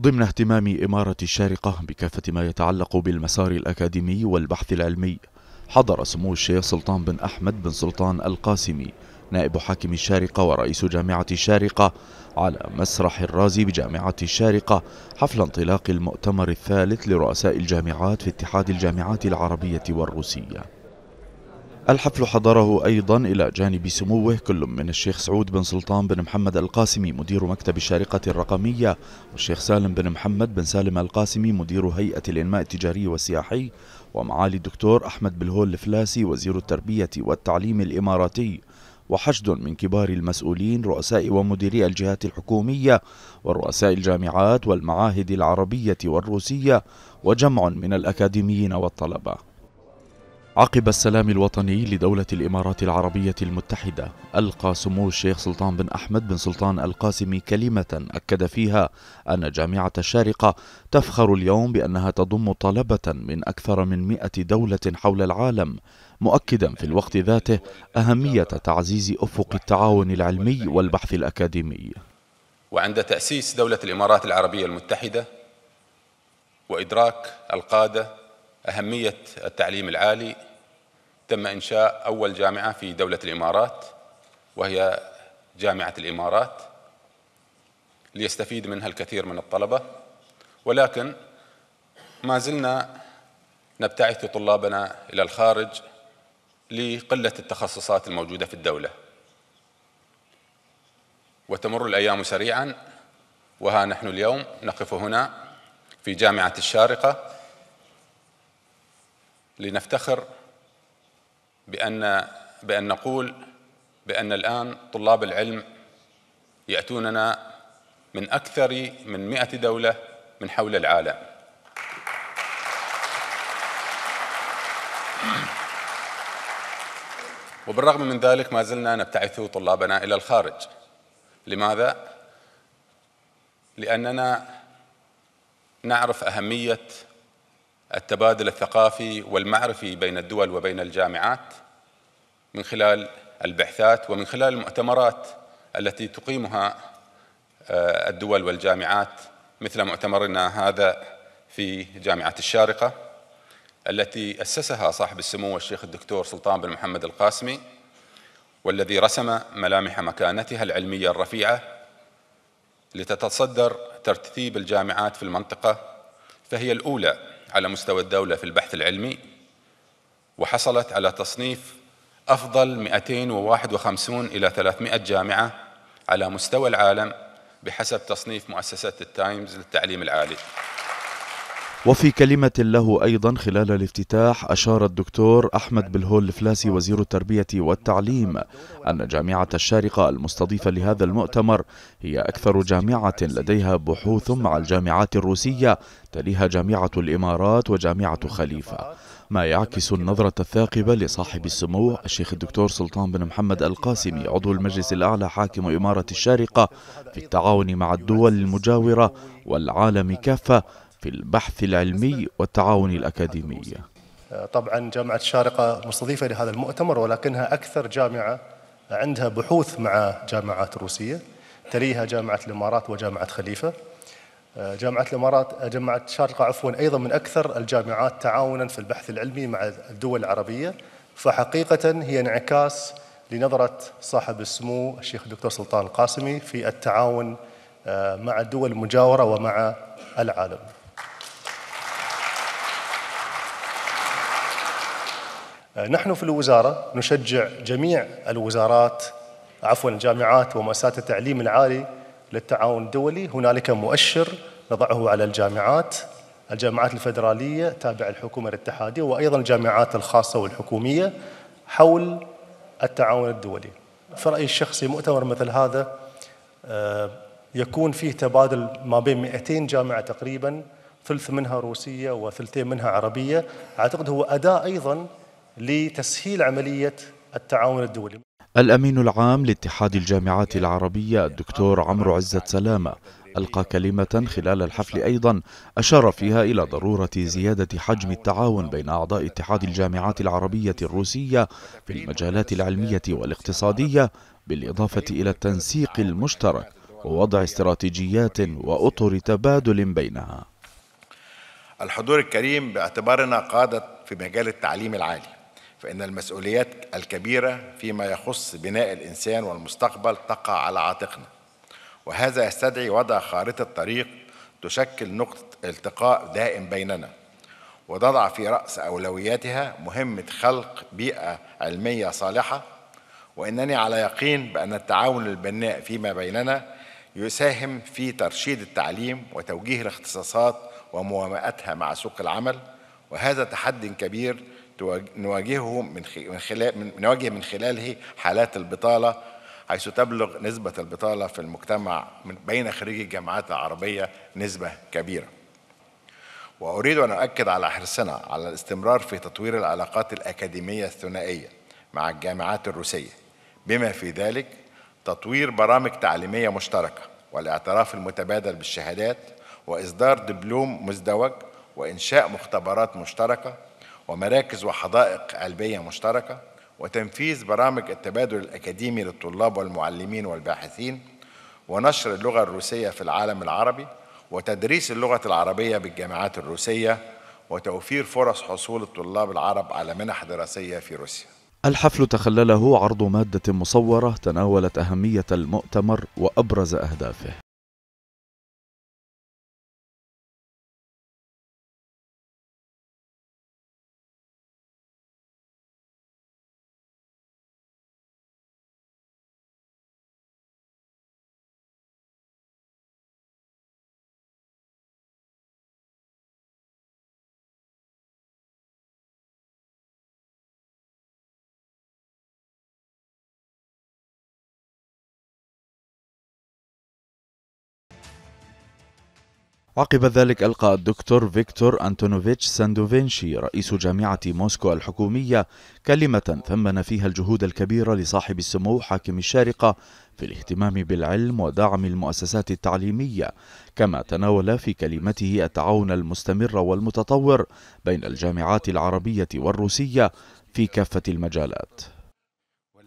ضمن اهتمام إمارة الشارقة بكافة ما يتعلق بالمسار الأكاديمي والبحث العلمي حضر سمو الشيخ سلطان بن أحمد بن سلطان القاسمي نائب حاكم الشارقة ورئيس جامعة الشارقة على مسرح الرازي بجامعة الشارقة حفل انطلاق المؤتمر الثالث لرؤساء الجامعات في اتحاد الجامعات العربية والروسية الحفل حضره أيضا إلى جانب سموه كل من الشيخ سعود بن سلطان بن محمد القاسمي مدير مكتب الشارقة الرقمية والشيخ سالم بن محمد بن سالم القاسمي مدير هيئة الإنماء التجاري والسياحي ومعالي الدكتور أحمد بالهول الفلاسي وزير التربية والتعليم الإماراتي وحشد من كبار المسؤولين رؤساء ومديري الجهات الحكومية ورؤساء الجامعات والمعاهد العربية والروسية وجمع من الأكاديميين والطلبة عقب السلام الوطني لدولة الإمارات العربية المتحدة ألقى سمو الشيخ سلطان بن أحمد بن سلطان القاسمي كلمة أكد فيها أن جامعة الشارقة تفخر اليوم بأنها تضم طلبة من أكثر من مئة دولة حول العالم مؤكدا في الوقت ذاته أهمية تعزيز أفق التعاون العلمي والبحث الأكاديمي وعند تأسيس دولة الإمارات العربية المتحدة وإدراك القادة أهمية التعليم العالي تم إنشاء أول جامعة في دولة الإمارات وهي جامعة الإمارات ليستفيد منها الكثير من الطلبة ولكن ما زلنا نبتعث طلابنا إلى الخارج لقلة التخصصات الموجودة في الدولة وتمر الأيام سريعا وها نحن اليوم نقف هنا في جامعة الشارقة لنفتخر بأن بأن نقول بأن الآن طلاب العلم يأتوننا من أكثر من مئة دولة من حول العالم وبالرغم من ذلك ما زلنا نبتعث طلابنا إلى الخارج لماذا؟ لأننا نعرف أهمية التبادل الثقافي والمعرفي بين الدول وبين الجامعات من خلال البحثات ومن خلال المؤتمرات التي تقيمها آه، الدول والجامعات مثل مؤتمرنا هذا في جامعة الشارقة التي أسسها صاحب السمو الشيخ الدكتور سلطان بن محمد القاسمي والذي رسم ملامح مكانتها العلمية الرفيعة لتتصدر ترتيب الجامعات في المنطقة فهي الأولى على مستوى الدولة في البحث العلمي وحصلت على تصنيف أفضل 251 إلى 300 جامعة على مستوى العالم بحسب تصنيف مؤسسة التايمز للتعليم العالي وفي كلمة له أيضا خلال الافتتاح أشار الدكتور أحمد بالهول الفلاسي وزير التربية والتعليم أن جامعة الشارقة المستضيفة لهذا المؤتمر هي أكثر جامعة لديها بحوث مع الجامعات الروسية تليها جامعة الإمارات وجامعة خليفة ما يعكس النظرة الثاقبة لصاحب السمو الشيخ الدكتور سلطان بن محمد القاسمي عضو المجلس الأعلى حاكم إمارة الشارقة في التعاون مع الدول المجاورة والعالم كافة في البحث العلمي والتعاون الأكاديمي طبعا جامعة الشارقة مستضيفة لهذا المؤتمر ولكنها أكثر جامعة عندها بحوث مع جامعات روسية تليها جامعة الإمارات وجامعة خليفة جامعة الإمارات جامعة الشارقة عفوا أيضا من أكثر الجامعات تعاونا في البحث العلمي مع الدول العربية فحقيقة هي انعكاس لنظرة صاحب السمو الشيخ الدكتور سلطان القاسمي في التعاون آه، مع الدول المجاورة ومع العالم آه، نحن في الوزارة نشجع جميع الوزارات عفوا الجامعات ومؤسسات التعليم العالي للتعاون الدولي هنالك مؤشر نضعه على الجامعات الجامعات الفدرالية تابعة الحكومة الاتحادية وأيضا الجامعات الخاصة والحكومية حول التعاون الدولي في رأيي الشخصي مؤتمر مثل هذا آه، يكون فيه تبادل ما بين 200 جامعة تقريبا ثلث منها روسية وثلثين منها عربية أعتقد هو أداء أيضا لتسهيل عملية التعاون الدولي الأمين العام لاتحاد الجامعات العربية الدكتور عمرو عزة سلامة ألقى كلمة خلال الحفل أيضا أشار فيها إلى ضرورة زيادة حجم التعاون بين أعضاء اتحاد الجامعات العربية الروسية في المجالات العلمية والاقتصادية بالإضافة إلى التنسيق المشترك ووضع استراتيجيات وأطر تبادل بينها الحضور الكريم باعتبارنا قادة في مجال التعليم العالي فإن المسؤوليات الكبيرة فيما يخص بناء الإنسان والمستقبل تقع على عاتقنا وهذا يستدعي وضع خارطة طريق تشكل نقطة التقاء دائم بيننا وتضع في رأس أولوياتها مهمة خلق بيئة علمية صالحة وإنني على يقين بأن التعاون البناء فيما بيننا يساهم في ترشيد التعليم وتوجيه الاختصاصات ومواماتها مع سوق العمل وهذا تحدي كبير نواجهه من خلال نواجه من خلاله حالات البطالة حيث تبلغ نسبة البطالة في المجتمع من بين خريجي الجامعات العربية نسبة كبيرة وأريد أن أؤكد على حرصنا على الاستمرار في تطوير العلاقات الأكاديمية الثنائية مع الجامعات الروسية بما في ذلك تطوير برامج تعليمية مشتركة والاعتراف المتبادل بالشهادات وإصدار دبلوم مزدوج وإنشاء مختبرات مشتركة ومراكز وحدائق علبية مشتركة وتنفيذ برامج التبادل الأكاديمي للطلاب والمعلمين والباحثين ونشر اللغة الروسية في العالم العربي وتدريس اللغة العربية بالجامعات الروسية وتوفير فرص حصول الطلاب العرب على منح دراسية في روسيا الحفل تخلله عرض مادة مصورة تناولت أهمية المؤتمر وأبرز أهدافه عقب ذلك ألقى الدكتور فيكتور أنتونوفيتش ساندوفينشي رئيس جامعة موسكو الحكومية كلمة ثمن فيها الجهود الكبيرة لصاحب السمو حاكم الشارقة في الاهتمام بالعلم ودعم المؤسسات التعليمية كما تناول في كلمته التعاون المستمر والمتطور بين الجامعات العربية والروسية في كافة المجالات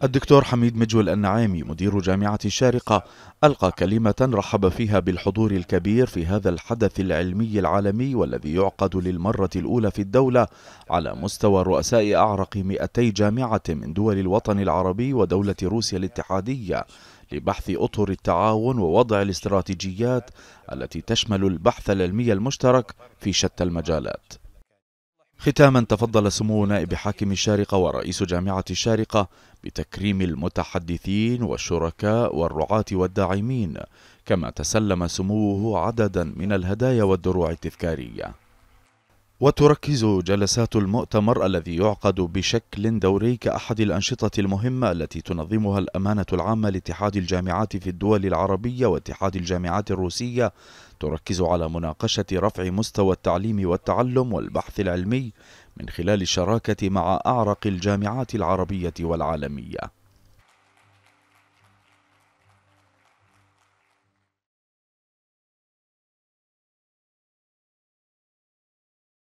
الدكتور حميد مجول النعيمي مدير جامعة الشارقة ألقى كلمة رحب فيها بالحضور الكبير في هذا الحدث العلمي العالمي والذي يعقد للمرة الأولى في الدولة على مستوى رؤساء أعرق 200 جامعة من دول الوطن العربي ودولة روسيا الاتحادية لبحث أطر التعاون ووضع الاستراتيجيات التي تشمل البحث العلمي المشترك في شتى المجالات ختاما تفضل سمو نائب حاكم الشارقة ورئيس جامعة الشارقة بتكريم المتحدثين والشركاء والرعاة والداعمين كما تسلم سموه عددا من الهدايا والدروع التذكارية وتركز جلسات المؤتمر الذي يعقد بشكل دوري كأحد الأنشطة المهمة التي تنظمها الأمانة العامة لاتحاد الجامعات في الدول العربية واتحاد الجامعات الروسية تركز على مناقشة رفع مستوى التعليم والتعلم والبحث العلمي من خلال الشراكة مع أعرق الجامعات العربية والعالمية